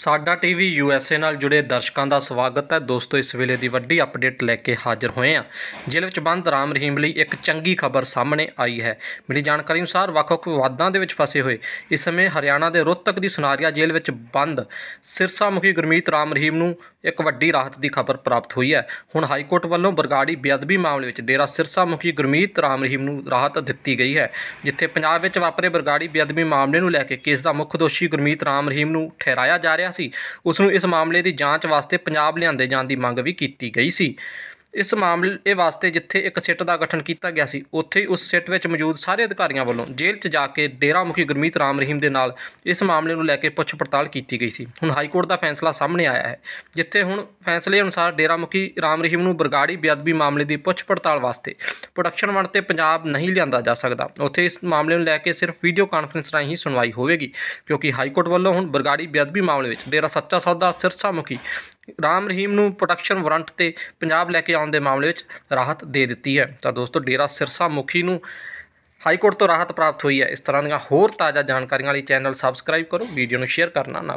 ਸਾਡਾ TV USA ਨਾਲ ਜੁੜੇ ਦਰਸ਼ਕਾਂ ਦਾ ਸਵਾਗਤ ਹੈ ਦੋਸਤੋ ਇਸ ਵੇਲੇ ਦੀ ਵੱਡੀ ਅਪਡੇਟ ਲੈ ਕੇ ਹਾਜ਼ਰ ਹੋਏ ਹਾਂ ਜ਼ਿਲ੍ਹੇ ਵਿੱਚ ਬੰਦ ਰਾਮ ਰਹੀਮ ਲਈ ਇੱਕ ਚੰਗੀ ਖਬਰ ਸਾਹਮਣੇ ਆਈ ਹੈ ਮੇਰੀ ਜਾਣਕਾਰੀ ਅਨੁਸਾਰ ਵੱਖ-ਵੱਖ ਵਿਵਾਦਾਂ ਦੇ ਵਿੱਚ ਫਸੇ ਹੋਏ ਇਸ ਸਮੇਂ ਹਰਿਆਣਾ ਦੇ ਰੋਹਤਕ ਦੀ ਸੁਨਾਰੀਆ ਜੇਲ੍ਹ ਵਿੱਚ ਬੰਦ ਸਿਰਸਾ ਮੁਖੀ ਗੁਰਮੀਤ ਰਾਮ ਰਹੀਮ ਨੂੰ ਇੱਕ ਵੱਡੀ ਰਾਹਤ ਦੀ ਖਬਰ ਪ੍ਰਾਪਤ ਹੋਈ ਹੈ ਹੁਣ ਹਾਈ ਕੋਰਟ ਵੱਲੋਂ ਬਰਗਾੜੀ ਬੇਅਦਬੀ ਮਾਮਲੇ ਵਿੱਚ ਡੇਰਾ ਸਿਰਸਾ ਮੁਖੀ ਗੁਰਮੀਤ ਰਾਮ ਰਹੀਮ ਨੂੰ ਰਾਹਤ ਦਿੱਤੀ ਗਈ ਹੈ ਜਿੱਥੇ ਪੰਜਾਬ ਵਿੱਚ ਵਾਪਰੇ ਬਰਗਾੜੀ ਬੇਅਦਬੀ ਮਾਮਲੇ ਨੂੰ ਲੈ ਕੇ ਕੇਸ ਦਾ ਮੁੱਖ ਦੋਸ਼ੀ ਗੁਰਮੀਤ ਰਾਮ ਰਹੀਮ ਨੂੰ ਠਹਿਰਾਇਆ ਜਾ ਰਿਹਾ ਰਿਹਾ ਸੀ ਉਸ ਨੂੰ ਇਸ ਮਾਮਲੇ ਦੀ ਜਾਂਚ ਵਾਸਤੇ ਪੰਜਾਬ ਲਿਆਂਦੇ ਜਾਣ ਦੀ ਮੰਗ ਵੀ ਕੀਤੀ ਗਈ ਸੀ ਇਸ ਮਾਮਲੇ ਵਾਸਤੇ ਜਿੱਥੇ ਇੱਕ ਸਿੱਟ ਦਾ ਗਠਨ ਕੀਤਾ ਗਿਆ ਸੀ ਉੱਥੇ ਹੀ ਉਸ ਸਿੱਟ ਵਿੱਚ ਮੌਜੂਦ ਸਾਰੇ ਅਧਿਕਾਰੀਆਂ ਵੱਲੋਂ ਜੇਲ੍ਹ 'ਚ ਜਾ ਕੇ ਡੇਰਾ ਮੁਖੀ ਗੁਰਮੀਤ ਰਾਮ ਰਹੀਮ ਦੇ ਨਾਲ ਇਸ ਮਾਮਲੇ ਨੂੰ ਲੈ ਕੇ ਪੁੱਛ ਪੜਤਾਲ ਕੀਤੀ ਗਈ ਸੀ ਹੁਣ ਹਾਈ ਕੋਰਟ ਦਾ ਫੈਸਲਾ ਸਾਹਮਣੇ ਆਇਆ ਹੈ ਜਿੱਥੇ ਹੁਣ ਫੈਸਲੇ ਅਨੁਸਾਰ ਡੇਰਾ ਮੁਖੀ ਰਾਮ ਰਹੀਮ ਨੂੰ ਬਰਗਾੜੀ ਬਿਆਦਬੀ ਮਾਮਲੇ ਦੀ ਪੁੱਛ ਪੜਤਾਲ ਵਾਸਤੇ ਪ੍ਰੋਡਕਸ਼ਨ ਵਣ ਤੇ ਪੰਜਾਬ ਨਹੀਂ ਲਿਆਂਦਾ ਜਾ ਸਕਦਾ ਉੱਥੇ ਇਸ ਮਾਮਲੇ ਨੂੰ ਲੈ ਕੇ ਸਿਰਫ ਵੀਡੀਓ ਕਾਨਫਰੰਸ ਰਾਹੀਂ ਹੀ ਸੁਣਵਾਈ ਹੋਵੇਗੀ ਕਿਉਂਕਿ ਹਾਈ ਕੋਰਟ ਵੱਲੋਂ ਹੁਣ ਬਰਗਾੜੀ ਬਿਆਦਬੀ ਮਾਮਲੇ ਵਿੱਚ ਡੇਰਾ ਸੱਚਾ ਸੌਦਾ ਸਿਰਸਾ ਮੁਖੀ ਰਾਮ ਰਹੀਮ ਨੂੰ ਪ੍ਰੋਟੈਕਸ਼ਨ ਵਾਰੰਟ ਤੇ ਪੰਜਾਬ ਲੈ ਕੇ ਆਉਣ ਦੇ ਮਾਮਲੇ ਵਿੱਚ ਰਾਹਤ ਦੇ ਦਿੱਤੀ ਹੈ ਤਾਂ ਦੋਸਤੋ ਡੇਰਾ ਸਿਰਸਾ ਮੁਖੀ ਨੂੰ ਹਾਈ ਕੋਰਟ ਤੋਂ ਰਾਹਤ ਪ੍ਰਾਪਤ ਹੋਈ ਹੈ ਇਸ ਤਰ੍ਹਾਂ ਦੀਆਂ ਹੋਰ ਤਾਜ਼ਾ ਜਾਣਕਾਰੀਆਂ ਲਈ ਚੈਨਲ ਸਬਸਕ੍ਰਾਈਬ ਕਰੋ ਵੀਡੀਓ ਨੂੰ ਸ਼ੇਅਰ ਕਰਨਾ ਨਾ